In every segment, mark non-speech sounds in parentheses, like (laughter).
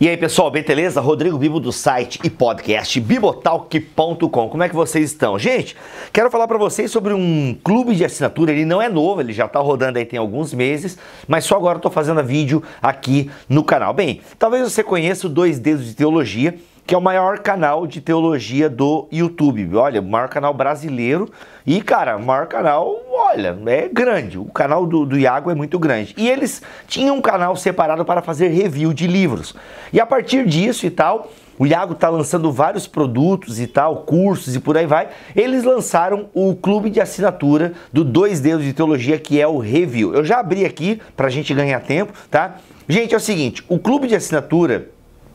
E aí, pessoal, beleza? Rodrigo Bibo do site e podcast bibotalk.com. Como é que vocês estão? Gente, quero falar para vocês sobre um clube de assinatura. Ele não é novo, ele já está rodando aí tem alguns meses, mas só agora estou fazendo vídeo aqui no canal. Bem, talvez você conheça o Dois Dedos de Teologia, que é o maior canal de teologia do YouTube. Olha, o maior canal brasileiro e, cara, o maior canal olha, é grande. O canal do, do Iago é muito grande. E eles tinham um canal separado para fazer review de livros. E a partir disso e tal, o Iago está lançando vários produtos e tal, cursos e por aí vai. Eles lançaram o clube de assinatura do Dois Dedos de Teologia, que é o Review. Eu já abri aqui para a gente ganhar tempo, tá? Gente, é o seguinte, o clube de assinatura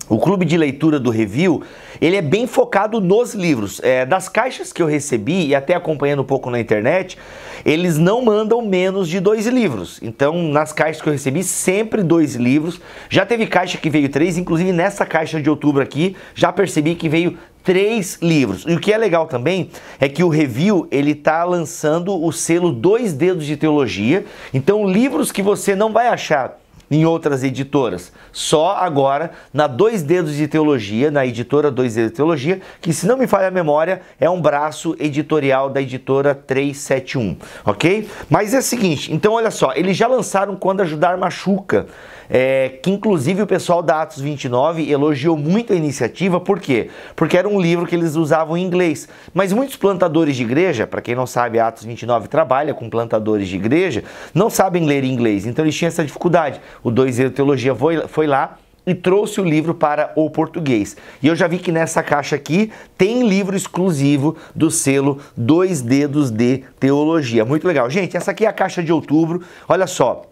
o clube de leitura do Review, ele é bem focado nos livros. É, das caixas que eu recebi, e até acompanhando um pouco na internet, eles não mandam menos de dois livros. Então, nas caixas que eu recebi, sempre dois livros. Já teve caixa que veio três, inclusive nessa caixa de outubro aqui, já percebi que veio três livros. E o que é legal também é que o Review ele tá lançando o selo Dois Dedos de Teologia. Então, livros que você não vai achar em outras editoras. Só agora na Dois Dedos de Teologia, na editora Dois Dedos de Teologia, que se não me falha a memória, é um braço editorial da editora 371, ok? Mas é o seguinte, então olha só, eles já lançaram Quando Ajudar Machuca, é, que inclusive o pessoal da Atos 29 elogiou muito a iniciativa, por quê? Porque era um livro que eles usavam em inglês. Mas muitos plantadores de igreja, para quem não sabe, Atos 29 trabalha com plantadores de igreja, não sabem ler inglês, então eles tinham essa dificuldade o 2 de Teologia foi, foi lá e trouxe o livro para o português. E eu já vi que nessa caixa aqui tem livro exclusivo do selo Dois Dedos de Teologia. Muito legal. Gente, essa aqui é a caixa de outubro. Olha só,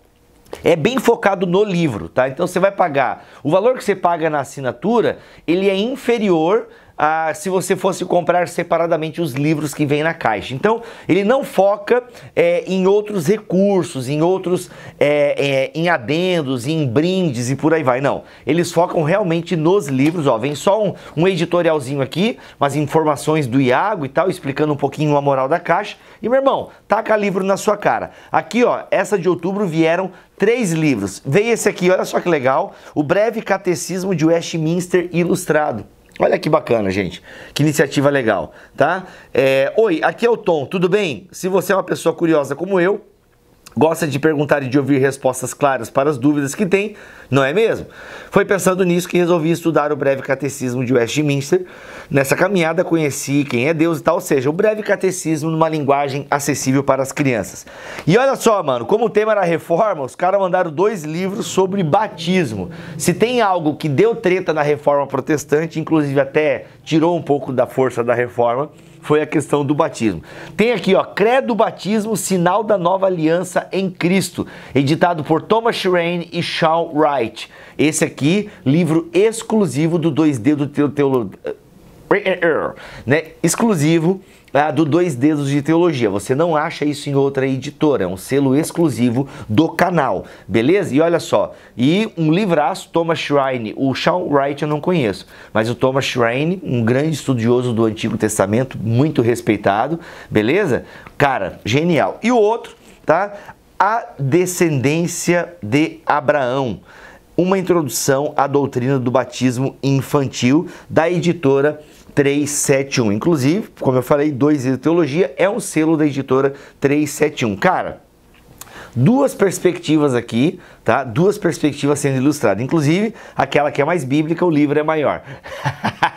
é bem focado no livro, tá? Então você vai pagar. O valor que você paga na assinatura, ele é inferior ah, se você fosse comprar separadamente os livros que vem na caixa. Então, ele não foca é, em outros recursos, em outros, é, é, em adendos, em brindes e por aí vai. Não, eles focam realmente nos livros. Ó, vem só um, um editorialzinho aqui, umas informações do Iago e tal, explicando um pouquinho a moral da caixa. E, meu irmão, taca livro na sua cara. Aqui, ó, essa de outubro vieram três livros. Veio esse aqui, olha só que legal, O Breve Catecismo de Westminster Ilustrado. Olha que bacana, gente. Que iniciativa legal, tá? É, Oi, aqui é o Tom, tudo bem? Se você é uma pessoa curiosa como eu, Gosta de perguntar e de ouvir respostas claras para as dúvidas que tem, não é mesmo? Foi pensando nisso que resolvi estudar o breve catecismo de Westminster. Nessa caminhada conheci quem é Deus e tal, ou seja, o breve catecismo numa linguagem acessível para as crianças. E olha só, mano, como o tema era reforma, os caras mandaram dois livros sobre batismo. Se tem algo que deu treta na reforma protestante, inclusive até tirou um pouco da força da reforma, foi a questão do batismo. Tem aqui, ó, Credo Batismo, Sinal da Nova Aliança em Cristo, editado por Thomas Shrain e Shawn Wright. Esse aqui, livro exclusivo do 2D do Teologia né, exclusivo ah, do Dois Dedos de Teologia. Você não acha isso em outra editora, é um selo exclusivo do canal, beleza? E olha só, e um livraço, Thomas Shrine, o Sean Wright eu não conheço, mas o Thomas Shrine, um grande estudioso do Antigo Testamento, muito respeitado, beleza? Cara, genial. E o outro, tá? A Descendência de Abraão. Uma introdução à doutrina do batismo infantil da editora 371. Inclusive, como eu falei, dois de teologia é um selo da editora 371. Cara, duas perspectivas aqui, tá? Duas perspectivas sendo ilustradas. Inclusive, aquela que é mais bíblica, o livro é maior. (laughs)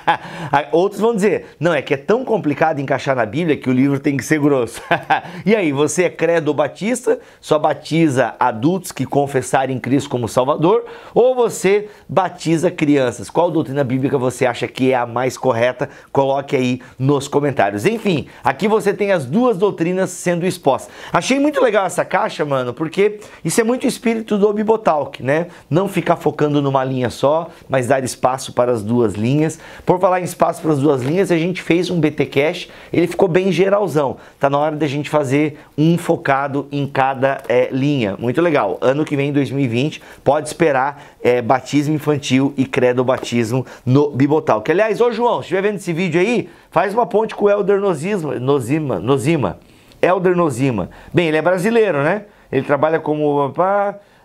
Outros vão dizer, não, é que é tão complicado encaixar na Bíblia que o livro tem que ser grosso. (laughs) e aí, você é credo batista, só batiza adultos que confessarem Cristo como Salvador, ou você batiza crianças? Qual doutrina bíblica você acha que é a mais correta? Coloque aí nos comentários. Enfim, aqui você tem as duas doutrinas sendo expostas. Achei muito legal essa caixa, mano porque isso é muito espírito do Bibotalk, né? Não ficar focando numa linha só, mas dar espaço para as duas linhas. Por falar em espaço para as duas linhas, a gente fez um BT Cash, ele ficou bem geralzão. Tá na hora da gente fazer um focado em cada é, linha. Muito legal. Ano que vem, 2020, pode esperar é, batismo infantil e credo batismo no Bibotalk. Aliás, ô João, se estiver vendo esse vídeo aí, faz uma ponte com o Elder Nozima. Nozima, Nozima. Elder Nozima. Bem, ele é brasileiro, né? Ele trabalha como.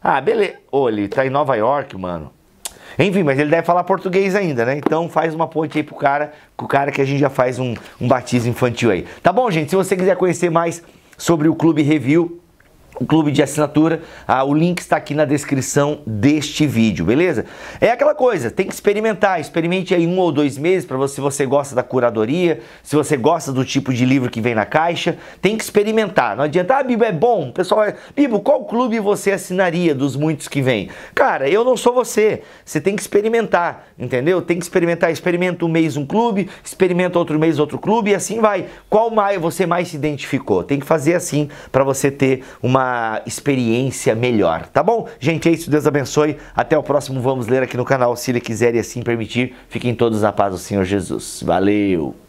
Ah, beleza. Ô, ele tá em Nova York, mano. Enfim, mas ele deve falar português ainda, né? Então faz uma ponte aí pro cara, com o cara que a gente já faz um, um batismo infantil aí. Tá bom, gente? Se você quiser conhecer mais sobre o Clube Review, o clube de assinatura. Ah, o link está aqui na descrição deste vídeo, beleza? É aquela coisa, tem que experimentar. Experimente aí um ou dois meses para você se você gosta da curadoria, se você gosta do tipo de livro que vem na caixa. Tem que experimentar. Não adianta, ah, Bibo, é bom. Pessoal, é... Bibo, qual clube você assinaria dos muitos que vem? Cara, eu não sou você. Você tem que experimentar, entendeu? Tem que experimentar. Experimenta um mês um clube, experimenta outro mês outro clube e assim vai. Qual mais você mais se identificou? Tem que fazer assim para você ter uma experiência melhor, tá bom? Gente, é isso, Deus abençoe. Até o próximo Vamos Ler aqui no canal, se ele quiser e assim permitir. Fiquem todos na paz do Senhor Jesus. Valeu!